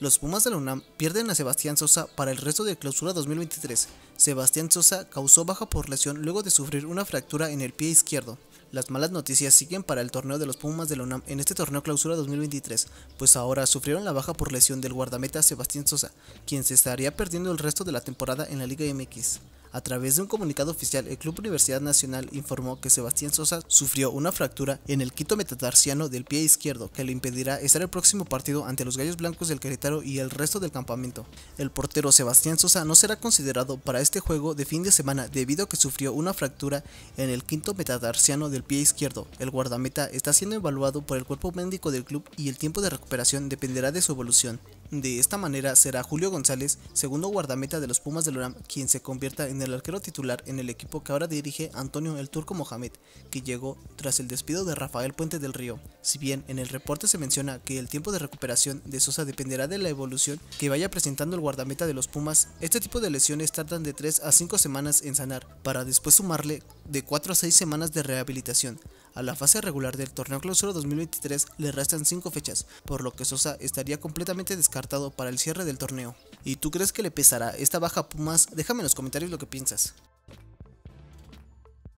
Los Pumas de la UNAM pierden a Sebastián Sosa para el resto de clausura 2023. Sebastián Sosa causó baja por lesión luego de sufrir una fractura en el pie izquierdo. Las malas noticias siguen para el torneo de los Pumas de la UNAM en este torneo clausura 2023, pues ahora sufrieron la baja por lesión del guardameta Sebastián Sosa, quien se estaría perdiendo el resto de la temporada en la Liga MX. A través de un comunicado oficial, el Club Universidad Nacional informó que Sebastián Sosa sufrió una fractura en el quinto metatarsiano del pie izquierdo que le impedirá estar el próximo partido ante los Gallos Blancos del Querétaro y el resto del campamento. El portero Sebastián Sosa no será considerado para este juego de fin de semana debido a que sufrió una fractura en el quinto metatarsiano del pie izquierdo. El guardameta está siendo evaluado por el cuerpo médico del club y el tiempo de recuperación dependerá de su evolución. De esta manera será Julio González, segundo guardameta de los Pumas del Oram, quien se convierta en el arquero titular en el equipo que ahora dirige Antonio el Turco Mohamed, que llegó tras el despido de Rafael Puente del Río. Si bien en el reporte se menciona que el tiempo de recuperación de Sosa dependerá de la evolución que vaya presentando el guardameta de los Pumas, este tipo de lesiones tardan de 3 a 5 semanas en sanar, para después sumarle de 4 a 6 semanas de rehabilitación. A la fase regular del torneo clausura 2023 le restan 5 fechas, por lo que Sosa estaría completamente descartado para el cierre del torneo. ¿Y tú crees que le pesará esta baja a Pumas? Déjame en los comentarios lo que piensas.